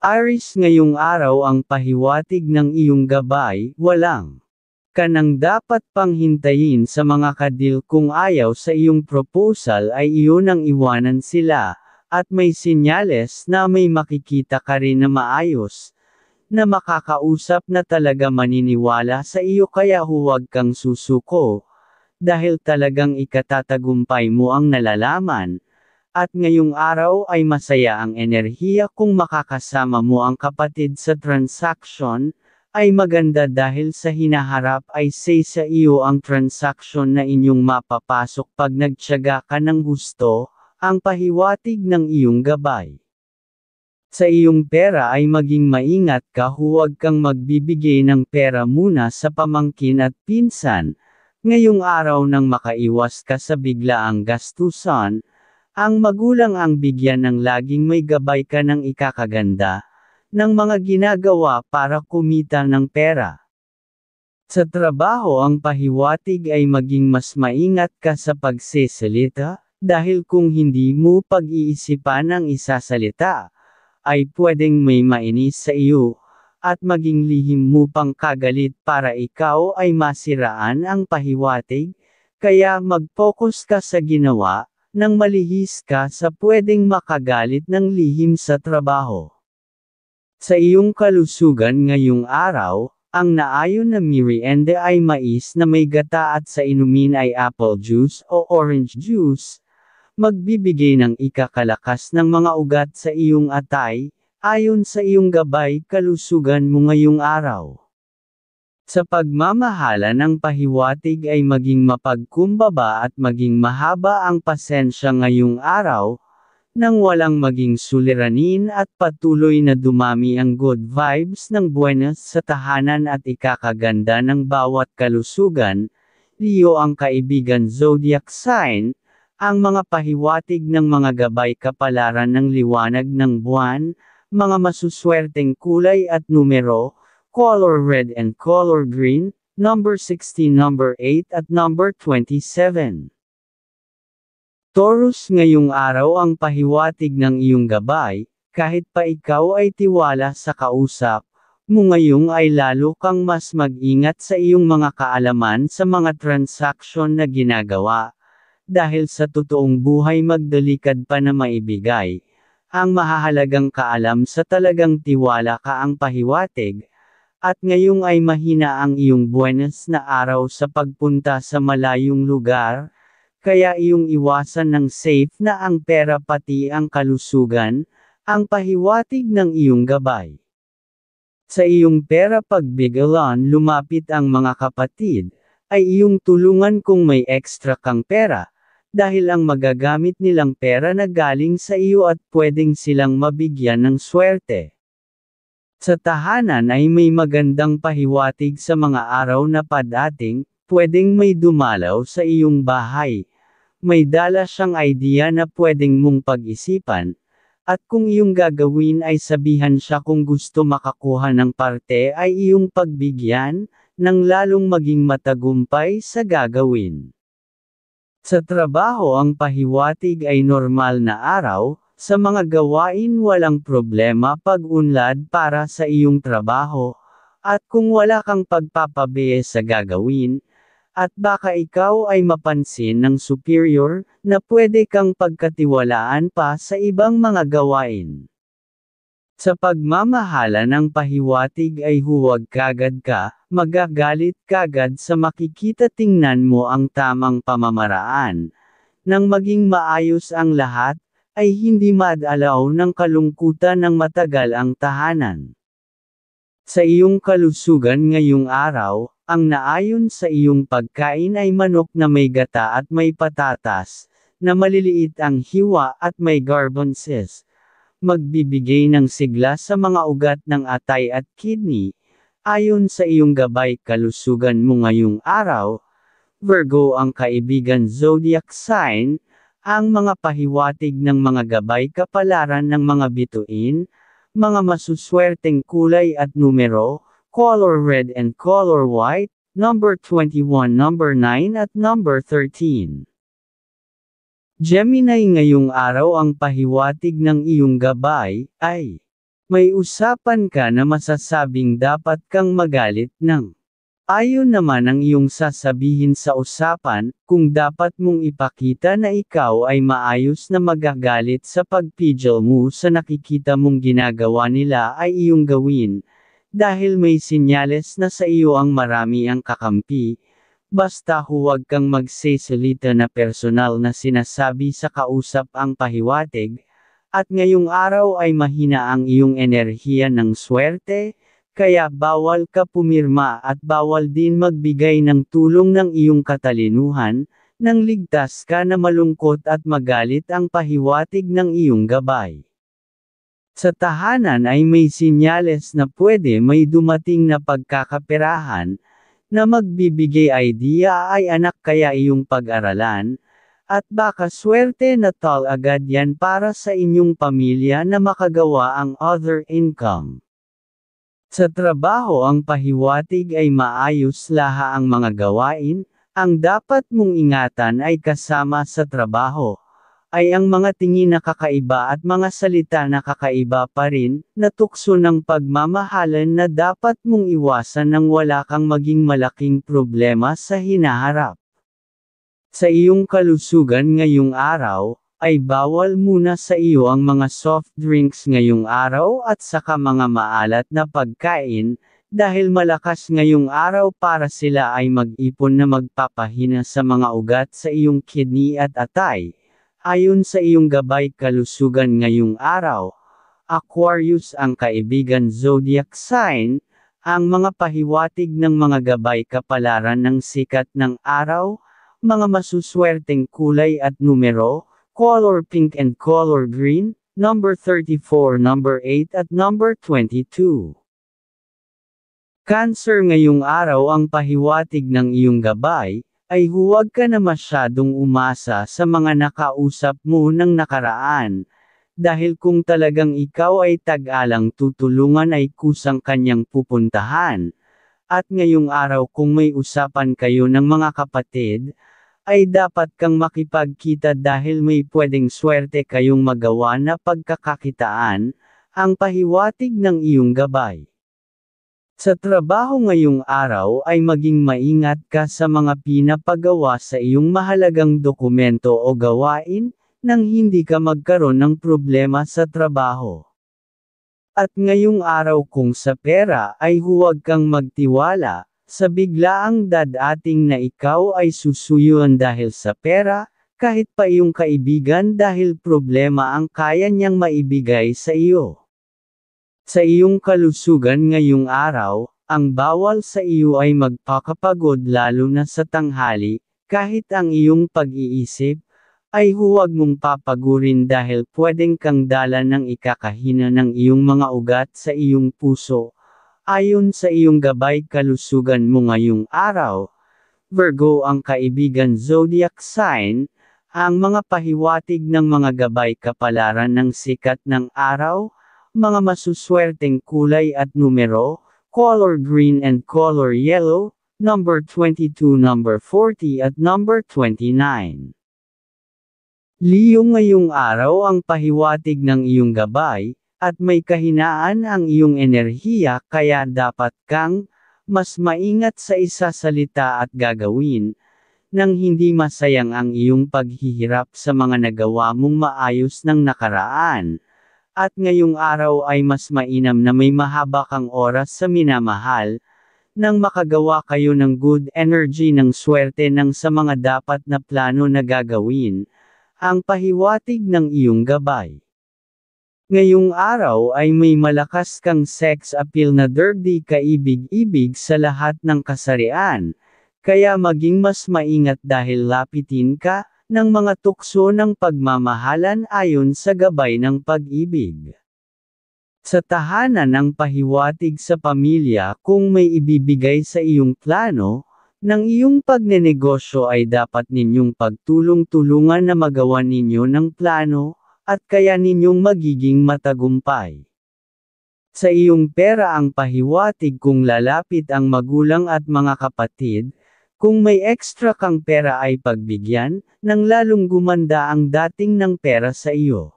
Iris ngayong araw ang pahiwatig ng iyong gabay, walang kanang dapat panghintayin sa mga kadil kung ayaw sa iyong proposal ay iyon ang iwanan sila, at may sinyales na may makikita ka rin na maayos, na makakausap na talaga maniniwala sa iyo kaya huwag kang susuko, dahil talagang ikatatagumpay mo ang nalalaman, at ngayong araw ay masaya ang enerhiya kung makakasama mo ang kapatid sa transaksyon, ay maganda dahil sa hinaharap ay say sa iyo ang transaksyon na inyong mapapasok pag nagtyaga ka ng gusto, ang pahiwatig ng iyong gabay. Sa iyong pera ay maging maingat ka huwag kang magbibigay ng pera muna sa pamangkin at pinsan, ngayong araw nang makaiwas ka sa biglaang gastusan, ang magulang ang bigyan ng laging may gabay ka ng ikakaganda, ng mga ginagawa para kumita ng pera. Sa trabaho ang pahiwatig ay maging mas maingat ka sa pagsesalita, dahil kung hindi mo pag-iisipan ang isasalita, ay pwedeng may mainis sa iyo, at maging lihim mo pang kagalit para ikaw ay masiraan ang pahiwatig, kaya mag-focus ka sa ginawa, nang malihis ka sa pwedeng makagalit ng lihim sa trabaho. Sa iyong kalusugan ngayong araw, ang naayon na merienda ay mais na may gata at sa inumin ay apple juice o orange juice, magbibigay ng ikakalakas ng mga ugat sa iyong atay, ayon sa iyong gabay kalusugan mo ngayong araw. Sa pagmamahala ng pahiwatig ay maging mapagkumbaba at maging mahaba ang pasensya ngayong araw, nang walang maging suliranin at patuloy na dumami ang good vibes ng buenas sa tahanan at ikakaganda ng bawat kalusugan, Leo ang kaibigan zodiac sign, ang mga pahiwatig ng mga gabay kapalaran ng liwanag ng buwan, mga masuswerteng kulay at numero, color red and color green, number 16, number 8 at number 27. Taurus ngayong araw ang pahiwatig ng iyong gabay, kahit pa ikaw ay tiwala sa kausap, mo ngayong ay lalo kang mas mag-ingat sa iyong mga kaalaman sa mga transaksyon na ginagawa. Dahil sa totoong buhay magdalikad pa na maibigay, ang mahahalagang kaalam sa talagang tiwala ka ang pahiwatig, at ngayong ay mahina ang iyong buwanas na araw sa pagpunta sa malayong lugar, kaya iyong iwasan ng safe na ang pera pati ang kalusugan, ang pahiwatig ng iyong gabay. Sa iyong pera pagbigalan lumapit ang mga kapatid, ay iyong tulungan kung may ekstra kang pera, dahil ang magagamit nilang pera na galing sa iyo at pwedeng silang mabigyan ng swerte. Sa tahanan ay may magandang pahiwatig sa mga araw na padating, pwedeng may dumalaw sa iyong bahay. May dala siyang idea na pwedeng mong pag-isipan, at kung iyong gagawin ay sabihan siya kung gusto makakuha ng parte ay iyong pagbigyan, nang lalong maging matagumpay sa gagawin. Sa trabaho ang pahiwatig ay normal na araw, sa mga gawain walang problema pag-unlad para sa iyong trabaho, at kung wala kang pagpapabiye sa gagawin, at baka ikaw ay mapansin ng superior, na pwede kang pagkatiwalaan pa sa ibang mga gawain. Sa pagmamahala ng pahiwatig ay huwag kagad ka, magagalit kagad sa makikita tingnan mo ang tamang pamamaraan. Nang maging maayos ang lahat, ay hindi maadalaw ng kalungkutan ng matagal ang tahanan. Sa iyong kalusugan ngayong araw, ang naayon sa iyong pagkain ay manok na may gata at may patatas, na maliliit ang hiwa at may garbances. Magbibigay ng sigla sa mga ugat ng atay at kidney, ayon sa iyong gabay kalusugan mo ngayong araw, Virgo ang kaibigan zodiac sign, ang mga pahiwatig ng mga gabay kapalaran ng mga bituin, mga masuswerteng kulay at numero, color red and color white, number 21, number 9 at number 13. Gemini ngayong araw ang pahiwatig ng iyong gabay, ay may usapan ka na masasabing dapat kang magalit ng Ayon naman ang iyong sasabihin sa usapan, kung dapat mong ipakita na ikaw ay maayos na magagalit sa pagpigil mo sa nakikita mong ginagawa nila ay iyong gawin, dahil may sinyales na sa iyo ang marami ang kakampi, basta huwag kang magsisalita na personal na sinasabi sa kausap ang pahiwatig, at ngayong araw ay mahina ang iyong enerhiya ng swerte, kaya bawal ka pumirma at bawal din magbigay ng tulong ng iyong katalinuhan, nang ligtas ka na malungkot at magalit ang pahiwatig ng iyong gabay. Sa tahanan ay may sinyales na pwede may dumating na pagkakaperahan, na magbibigay idea ay anak kaya iyong pag-aralan, at baka swerte na tal agad yan para sa inyong pamilya na makagawa ang other income. Sa trabaho ang pahiwatig ay maayos laha ang mga gawain, ang dapat mong ingatan ay kasama sa trabaho, ay ang mga tingin na kakaiba at mga salita na kakaiba pa rin, na tukso ng pagmamahalan na dapat mong iwasan nang wala kang maging malaking problema sa hinaharap. Sa iyong kalusugan ngayong araw, ay bawal muna sa iyo ang mga soft drinks ngayong araw at saka mga maalat na pagkain, dahil malakas ngayong araw para sila ay mag-ipon na magpapahina sa mga ugat sa iyong kidney at atay. Ayon sa iyong gabay kalusugan ngayong araw, Aquarius ang kaibigan zodiac sign, ang mga pahiwatig ng mga gabay kapalaran ng sikat ng araw, mga masuswerteng kulay at numero, color pink and color green, number 34, number 8 at number 22. Cancer ngayong araw ang pahiwatig ng iyong gabay, ay huwag ka na masyadong umasa sa mga nakausap mo ng nakaraan, dahil kung talagang ikaw ay tag-alang tutulungan ay kusang kanyang pupuntahan, at ngayong araw kung may usapan kayo ng mga kapatid, ay dapat kang makipagkita dahil may pwedeng swerte kayong magawa na pagkakakitaan, ang pahiwatig ng iyong gabay. Sa trabaho ngayong araw ay maging maingat ka sa mga pinapagawa sa iyong mahalagang dokumento o gawain, nang hindi ka magkaroon ng problema sa trabaho. At ngayong araw kung sa pera ay huwag kang magtiwala, sa biglaang dadating na ikaw ay susuyuan dahil sa pera, kahit pa iyong kaibigan dahil problema ang kaya niyang maibigay sa iyo. Sa iyong kalusugan ngayong araw, ang bawal sa iyo ay magpakapagod lalo na sa tanghali, kahit ang iyong pag-iisip, ay huwag mong papagurin dahil pwedeng kang dala ng ikakahina ng iyong mga ugat sa iyong puso, Ayon sa iyong gabay kalusugan mo ngayong araw, Virgo ang kaibigan zodiac sign, ang mga pahiwatig ng mga gabay kapalaran ng sikat ng araw, mga masuswerteng kulay at numero, color green and color yellow, number 22, number 40 at number 29. Liyong ngayong araw ang pahiwatig ng iyong gabay, at may kahinaan ang iyong enerhiya kaya dapat kang, mas maingat sa isasalita at gagawin, nang hindi masayang ang iyong paghihirap sa mga nagawa mong maayos ng nakaraan. At ngayong araw ay mas mainam na may mahaba kang oras sa minamahal, nang makagawa kayo ng good energy ng swerte ng sa mga dapat na plano na gagawin, ang pahiwatig ng iyong gabay. Ngayong araw ay may malakas kang sex appeal na dirty kaibig-ibig sa lahat ng kasarian, kaya maging mas maingat dahil lapitin ka ng mga tukso ng pagmamahalan ayon sa gabay ng pag-ibig. Sa tahanan ng pahiwatig sa pamilya kung may ibibigay sa iyong plano, ng iyong pagnenegosyo ay dapat ninyong pagtulong-tulungan na magawa ninyo ng plano, at kaya ninyong magiging matagumpay. Sa iyong pera ang pahiwatig kung lalapit ang magulang at mga kapatid, kung may ekstra kang pera ay pagbigyan, nang lalong gumanda ang dating ng pera sa iyo.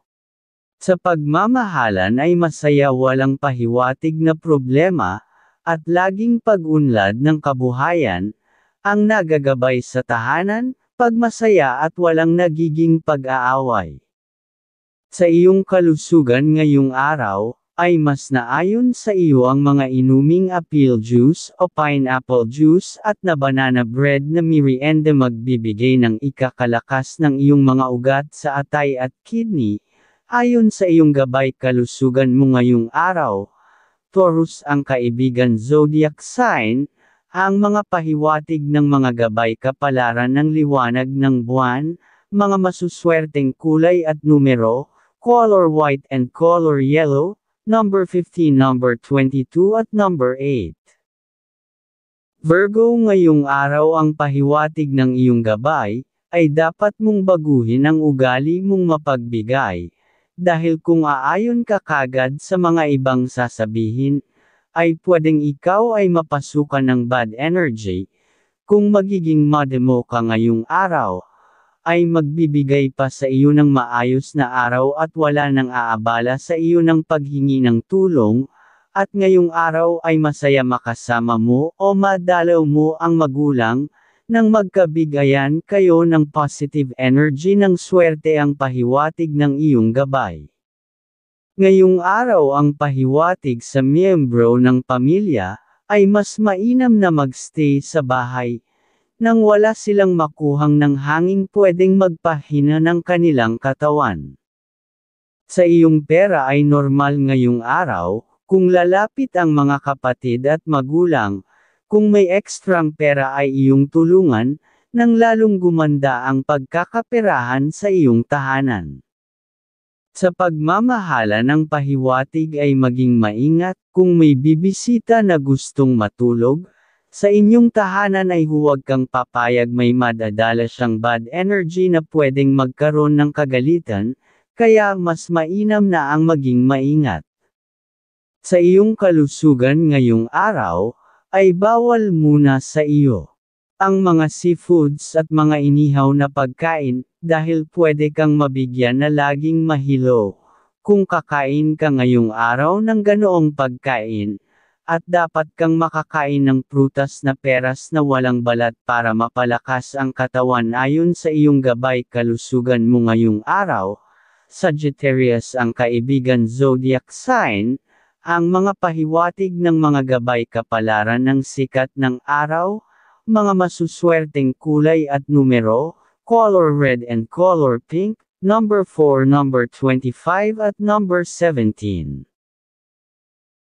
Sa pagmamahalan ay masaya walang pahiwatig na problema, at laging pag-unlad ng kabuhayan, ang nagagabay sa tahanan, pagmasaya at walang nagiging pag-aaway sa iyong kalusugan ngayong araw, ay mas naayon sa iyo ang mga inuming apple juice o pineapple juice at na banana bread na merienda magbibigay ng ikakalakas ng iyong mga ugat sa atay at kidney. Ayon sa iyong gabay kalusugan mo ngayong araw, Taurus ang kaibigan zodiac sign, ang mga pahiwatig ng mga gabay kapalaran ng liwanag ng buwan, mga masuswerteng kulay at numero, color white and color yellow, number 15, number 22 at number 8. Virgo ngayong araw ang pahiwatig ng iyong gabay, ay dapat mong baguhin ang ugali mong mapagbigay, dahil kung aayon ka kagad sa mga ibang sasabihin, ay pwedeng ikaw ay mapasukan ng bad energy, kung magiging mademo ka ngayong araw ay magbibigay pa sa iyo ng maayos na araw at wala nang aabala sa iyo ng paghingi ng tulong, at ngayong araw ay masaya makasama mo o madalaw mo ang magulang, nang magkabigayan kayo ng positive energy ng swerte ang pahiwatig ng iyong gabay. Ngayong araw ang pahiwatig sa miyembro ng pamilya, ay mas mainam na magstay sa bahay, nang wala silang makuhang ng hanging pwedeng magpahina ng kanilang katawan. Sa iyong pera ay normal ngayong araw, kung lalapit ang mga kapatid at magulang, kung may ekstrang pera ay iyong tulungan, nang lalong gumanda ang pagkakaperahan sa iyong tahanan. Sa pagmamahala ng pahiwatig ay maging maingat kung may bibisita na gustong matulog, sa inyong tahanan ay huwag kang papayag may madadala siyang bad energy na pwedeng magkaroon ng kagalitan, kaya mas mainam na ang maging maingat. Sa iyong kalusugan ngayong araw, ay bawal muna sa iyo. Ang mga seafoods at mga inihaw na pagkain, dahil pwede kang mabigyan na laging mahilo. Kung kakain ka ngayong araw ng ganoong pagkain, at dapat kang makakain ng prutas na peras na walang balat para mapalakas ang katawan ayon sa iyong gabay kalusugan mo ngayong araw. Sagittarius ang kaibigan zodiac sign, ang mga pahiwatig ng mga gabay kapalaran ng sikat ng araw, mga masuswerteng kulay at numero, color red and color pink, number 4, number 25 at number 17.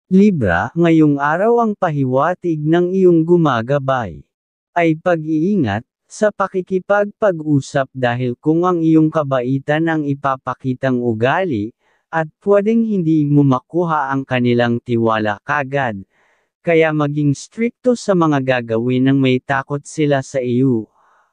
Libra, ngayong araw ang pahiwatig ng iyong gumagabay ay pag-iingat sa pakikipagpag-usap dahil kung ang iyong kabaitan ang ipapakitang ugali, at pwedeng hindi mo makuha ang kanilang tiwala kagad, kaya maging strikto sa mga gagawin ng may takot sila sa iyo.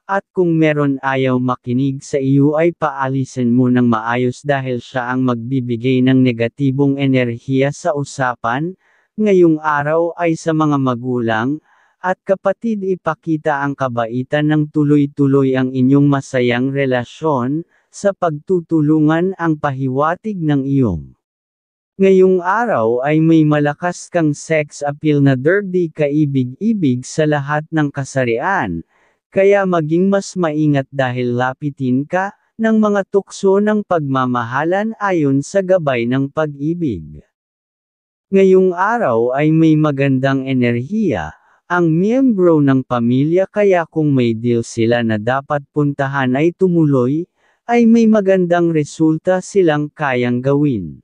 At kung meron ayaw makinig sa iyo ay paalisin mo ng maayos dahil siya ang magbibigay ng negatibong enerhiya sa usapan, ngayong araw ay sa mga magulang, at kapatid ipakita ang kabaitan ng tuloy-tuloy ang inyong masayang relasyon, sa pagtutulungan ang pahiwatig ng iyong. Ngayong araw ay may malakas kang sex appeal na dirty kaibig-ibig sa lahat ng kasarian, kaya maging mas maingat dahil lapitin ka, ng mga tukso ng pagmamahalan ayon sa gabay ng pag-ibig. Ngayong araw ay may magandang enerhiya, ang miyembro ng pamilya kaya kung may deal sila na dapat puntahan ay tumuloy, ay may magandang resulta silang kayang gawin.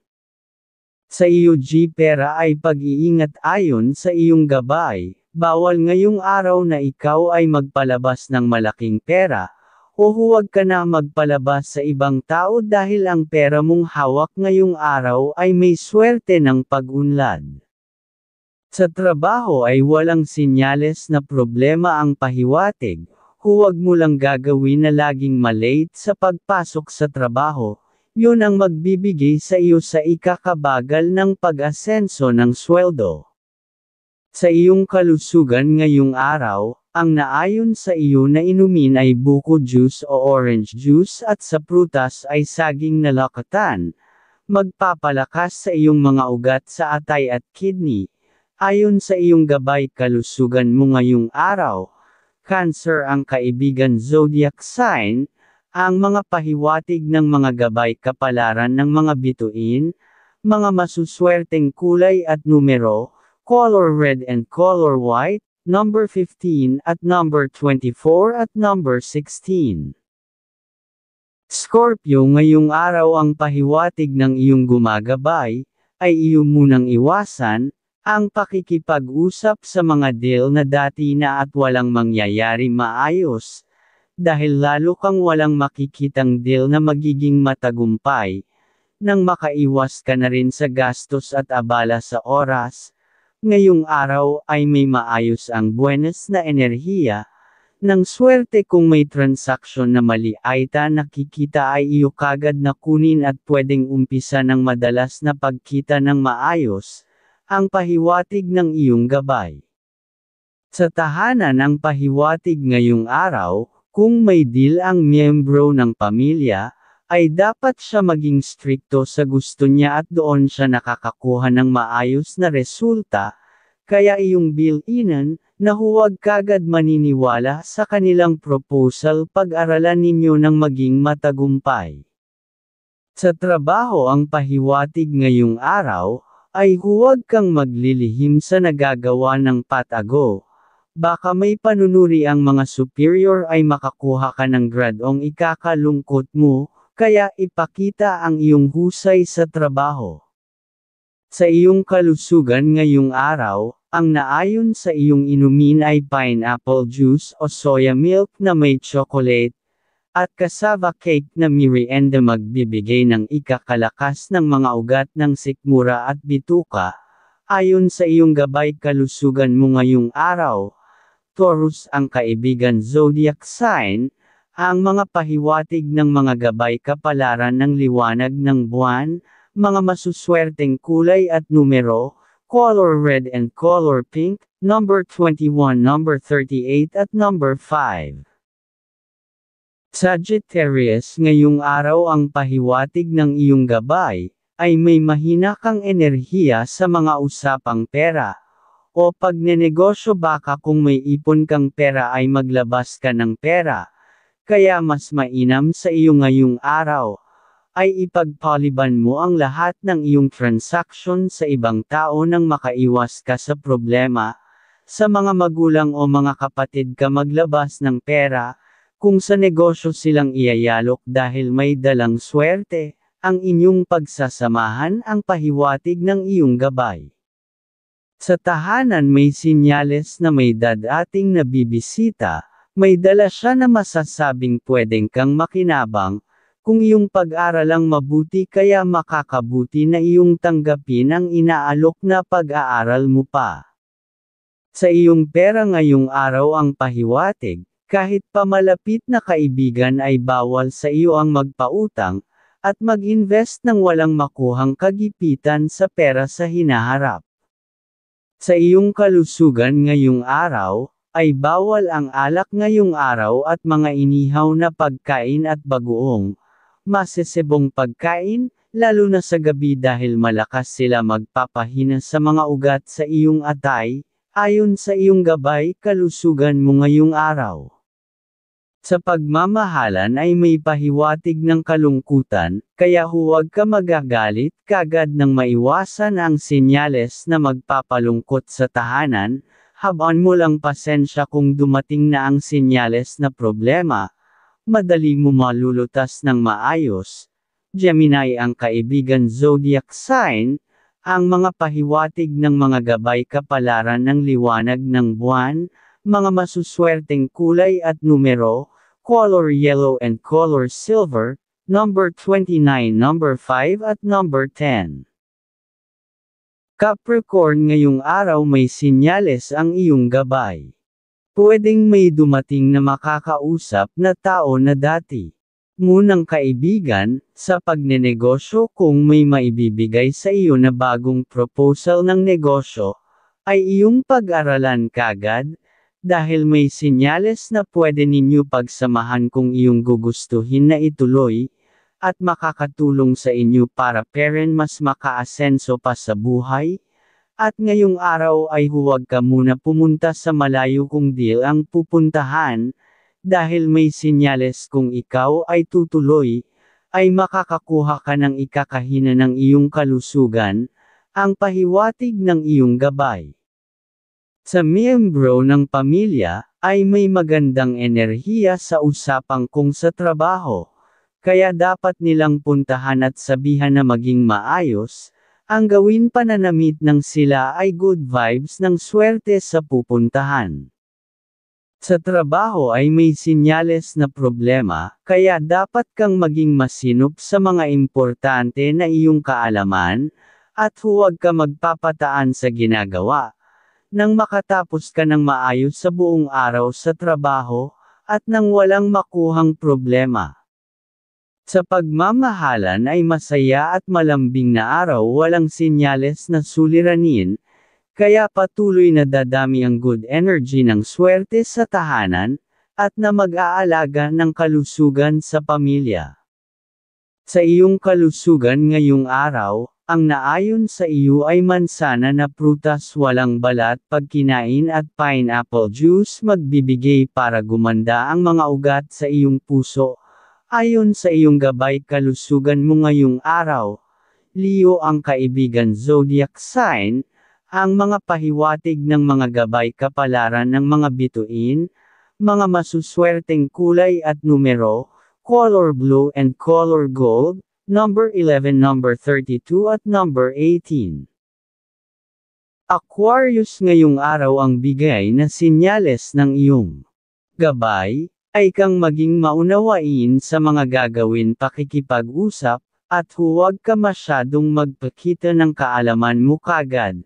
Sa iyo G pera ay pag-iingat ayon sa iyong gabay, bawal ngayong araw na ikaw ay magpalabas ng malaking pera, o huwag ka na magpalabas sa ibang tao dahil ang pera mong hawak ngayong araw ay may swerte ng pag-unlad. Sa trabaho ay walang sinyales na problema ang pahiwatig, huwag mo lang gagawin na laging malate sa pagpasok sa trabaho, yun ang magbibigay sa iyo sa ikakabagal ng pag-asenso ng sweldo. Sa iyong kalusugan ngayong araw, ang naayon sa iyo na inumin ay buko juice o orange juice at sa prutas ay saging na lakatan. Magpapalakas sa iyong mga ugat sa atay at kidney. Ayon sa iyong gabay kalusugan mo ngayong araw, Cancer ang kaibigan zodiac sign, ang mga pahiwatig ng mga gabay kapalaran ng mga bituin, mga masuswerteng kulay at numero, color red and color white, number 15 at number 24 at number 16. Scorpio ngayong araw ang pahiwatig ng iyong gumagabay, ay iyo munang iwasan, ang pakikipag-usap sa mga deal na dati na at walang mangyayari maayos, dahil lalo kang walang makikitang deal na magiging matagumpay, nang makaiwas ka na rin sa gastos at abala sa oras, Ngayong araw ay may maayos ang buenas na enerhiya, nang swerte kung may transaksyon na mali ay ta nakikita ay iyo kagad na kunin at pwedeng umpisa ng madalas na pagkita ng maayos, ang pahiwatig ng iyong gabay. Sa tahanan ang pahiwatig ngayong araw, kung may deal ang miyembro ng pamilya, ay dapat siya maging strikto sa gusto niya at doon siya nakakakuha ng maayos na resulta, kaya iyong bill-inan, na huwag kagad maniniwala sa kanilang proposal pag-aralan ninyo ng maging matagumpay. Sa trabaho ang pahiwatig ngayong araw, ay huwag kang maglilihim sa nagagawa ng patago. Baka may panunuri ang mga superior ay makakuha ka ng gradong ikakalungkot mo, kaya ipakita ang iyong husay sa trabaho. Sa iyong kalusugan ngayong araw, ang naayon sa iyong inumin ay pineapple juice o soya milk na may chocolate, at cassava cake na merienda magbibigay ng ikakalakas ng mga ugat ng sikmura at bituka, ayon sa iyong gabay kalusugan mo ngayong araw. Taurus ang kaibigan zodiac sign, ang mga pahiwatig ng mga gabay kapalaran ng liwanag ng buwan, mga masuswerteng kulay at numero, color red and color pink, number 21, number 38 at number 5. Sagittarius ngayong araw ang pahiwatig ng iyong gabay, ay may mahina kang enerhiya sa mga usapang pera, o pagnenegosyo baka kung may ipon kang pera ay maglabas ka ng pera, kaya mas mainam sa iyo ngayong araw, ay ipagpaliban mo ang lahat ng iyong transaksyon sa ibang tao nang makaiwas ka sa problema, sa mga magulang o mga kapatid ka maglabas ng pera, kung sa negosyo silang iyayalok dahil may dalang swerte, ang inyong pagsasamahan ang pahiwatig ng iyong gabay. Sa tahanan may sinyales na may dadating na bibisita, may dala siya na masasabing pwedeng kang makinabang, kung iyong pag-aral ang mabuti kaya makakabuti na iyong tanggapin ang inaalok na pag-aaral mo pa. Sa iyong pera ngayong araw ang pahiwatig, kahit pamalapit na kaibigan ay bawal sa iyo ang magpautang, at mag-invest ng walang makuhang kagipitan sa pera sa hinaharap. Sa iyong kalusugan ngayong araw, ay bawal ang alak ngayong araw at mga inihaw na pagkain at bagoong, masesebong pagkain, lalo na sa gabi dahil malakas sila magpapahina sa mga ugat sa iyong atay, ayon sa iyong gabay kalusugan mo ngayong araw. Sa pagmamahalan ay may pahiwatig ng kalungkutan, kaya huwag ka magagalit kagad nang maiwasan ang sinyales na magpapalungkot sa tahanan, Haban mo lang pasensya kung dumating na ang sinyales na problema. Madali mo malulutas ng maayos. Gemini ang kaibigan zodiac sign, ang mga pahiwatig ng mga gabay kapalaran ng liwanag ng buwan, mga masuswerteng kulay at numero, color yellow and color silver, number 29, number 5 at number 10. Capricorn ngayong araw may sinyales ang iyong gabay. Pwedeng may dumating na makakausap na tao na dati. Munang kaibigan, sa pagnenegosyo kung may maibibigay sa iyo na bagong proposal ng negosyo, ay iyong pag-aralan kagad, dahil may sinyales na pwede ninyo pagsamahan kung iyong gugustuhin na ituloy, at makakatulong sa inyo para peren mas makaasenso pa sa buhay. At ngayong araw ay huwag ka muna pumunta sa malayo kung dil ang pupuntahan, dahil may sinyales kung ikaw ay tutuloy, ay makakakuha ka ng ikakahina ng iyong kalusugan, ang pahiwatig ng iyong gabay. Sa miyembro ng pamilya, ay may magandang enerhiya sa usapang kung sa trabaho. Kaya dapat nilang puntahan at sabihan na maging maayos, ang gawin pananamit ng sila ay good vibes ng swerte sa pupuntahan. Sa trabaho ay may sinyales na problema, kaya dapat kang maging masinop sa mga importante na iyong kaalaman, at huwag ka magpapataan sa ginagawa. Nang makatapos ka ng maayos sa buong araw sa trabaho, at nang walang makuhang problema. Sa pagmamahalan ay masaya at malambing na araw walang sinyales na suliranin, kaya patuloy na dadami ang good energy ng swerte sa tahanan, at na mag-aalaga ng kalusugan sa pamilya. Sa iyong kalusugan ngayong araw, ang naayon sa iyo ay mansana na prutas walang balat pag kinain at pineapple juice magbibigay para gumanda ang mga ugat sa iyong puso Ayon sa iyong gabay kalusugan mo ngayong araw, Leo ang kaibigan zodiac sign, ang mga pahiwatig ng mga gabay kapalaran ng mga bituin, mga masuswerteng kulay at numero, color blue and color gold, number 11, number 32 at number 18. Aquarius ngayong araw ang bigay na sinyales ng iyong gabay, ay kang maging maunawain sa mga gagawin pakikipag-usap, at huwag ka masyadong magpakita ng kaalaman mo kagad.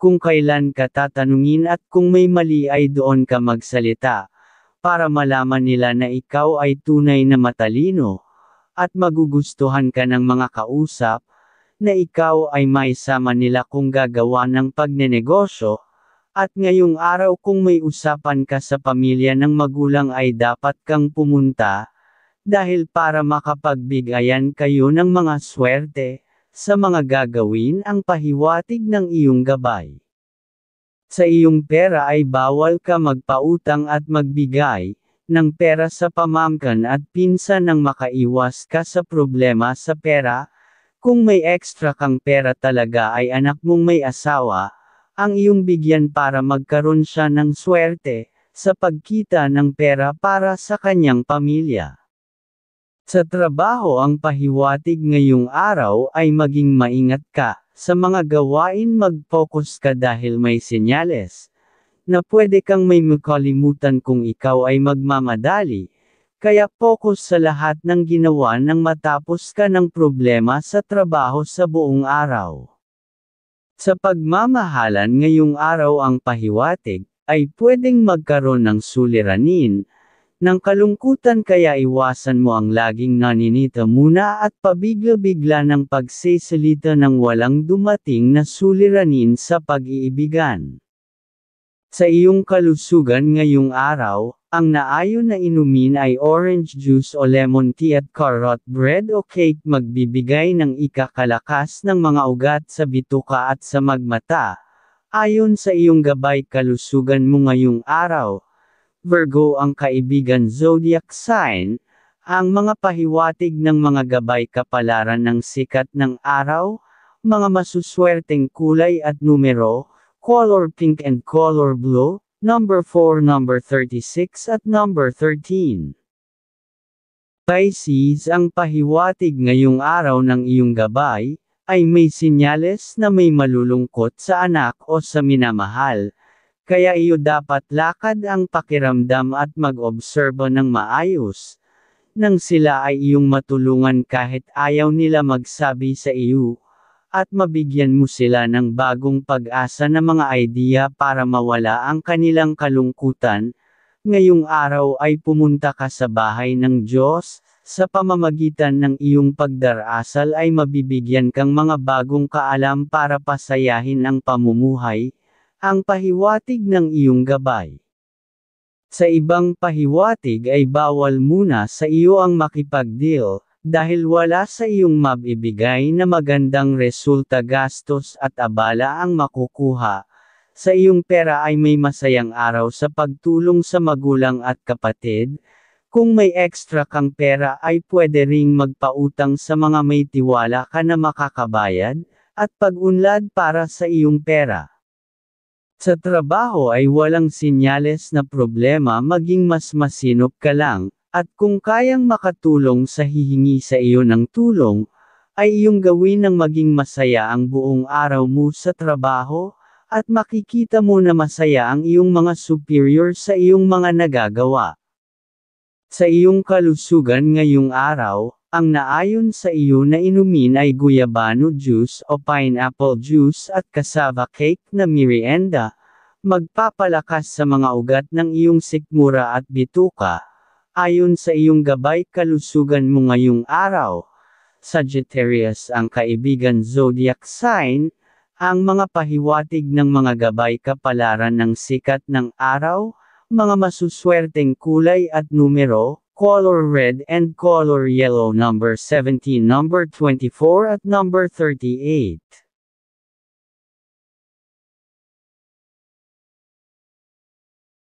Kung kailan ka tatanungin at kung may mali ay doon ka magsalita, para malaman nila na ikaw ay tunay na matalino, at magugustuhan ka ng mga kausap, na ikaw ay maisama nila kung gagawa ng pagnenegosyo, at ngayong araw kung may usapan ka sa pamilya ng magulang ay dapat kang pumunta, dahil para makapagbigayan kayo ng mga swerte, sa mga gagawin ang pahiwatig ng iyong gabay. Sa iyong pera ay bawal ka magpautang at magbigay, ng pera sa pamangkan at pinsa nang makaiwas ka sa problema sa pera, kung may extra kang pera talaga ay anak mong may asawa, ang iyong bigyan para magkaroon siya ng swerte, sa pagkita ng pera para sa kanyang pamilya. Sa trabaho ang pahiwatig ngayong araw ay maging maingat ka, sa mga gawain mag-focus ka dahil may senyales, na pwede kang may makalimutan kung ikaw ay magmamadali, kaya focus sa lahat ng ginawa nang matapos ka ng problema sa trabaho sa buong araw. Sa pagmamahalan ngayong araw ang pahiwatig, ay pwedeng magkaroon ng suliranin, ng kalungkutan kaya iwasan mo ang laging naninita muna at pabigla-bigla ng pagsisalita ng walang dumating na suliranin sa pag-iibigan. Sa iyong kalusugan ngayong araw, ang naayo na inumin ay orange juice o lemon tea at carrot bread o cake magbibigay ng ikakalakas ng mga ugat sa bituka at sa magmata. Ayon sa iyong gabay kalusugan mo ngayong araw, Virgo ang kaibigan zodiac sign, ang mga pahiwatig ng mga gabay kapalaran ng sikat ng araw, mga masuswerteng kulay at numero, color pink and color blue, number 4, number 36 at number 13. Pisces ang pahiwatig ngayong araw ng iyong gabay, ay may sinyales na may malulungkot sa anak o sa minamahal, kaya iyo dapat lakad ang pakiramdam at mag-obserba ng maayos, nang sila ay iyong matulungan kahit ayaw nila magsabi sa iyo, at mabigyan mo sila ng bagong pag-asa na mga idea para mawala ang kanilang kalungkutan. Ngayong araw ay pumunta ka sa bahay ng Diyos, sa pamamagitan ng iyong pagdarasal ay mabibigyan kang mga bagong kaalam para pasayahin ang pamumuhay, ang pahiwatig ng iyong gabay. Sa ibang pahiwatig ay bawal muna sa iyo ang makipag-deal, dahil wala sa iyong mabibigay na magandang resulta gastos at abala ang makukuha, sa iyong pera ay may masayang araw sa pagtulong sa magulang at kapatid, kung may extra kang pera ay pwede ring magpautang sa mga may tiwala ka na makakabayad, at pag-unlad para sa iyong pera. Sa trabaho ay walang sinyales na problema maging mas masinop ka lang, at kung kayang makatulong sa hihingi sa iyo ng tulong, ay iyong gawin ng maging masaya ang buong araw mo sa trabaho, at makikita mo na masaya ang iyong mga superior sa iyong mga nagagawa. Sa iyong kalusugan ngayong araw, ang naayon sa iyo na inumin ay guyabano juice o pineapple juice at cassava cake na merienda, magpapalakas sa mga ugat ng iyong sikmura at bituka Ayon sa iyong gabay kalusugan mo ngayong araw, Sagittarius ang kaibigan zodiac sign, ang mga pahiwatig ng mga gabay kapalaran ng sikat ng araw, mga masuswerteng kulay at numero, color red and color yellow number 17, number 24 at number 38.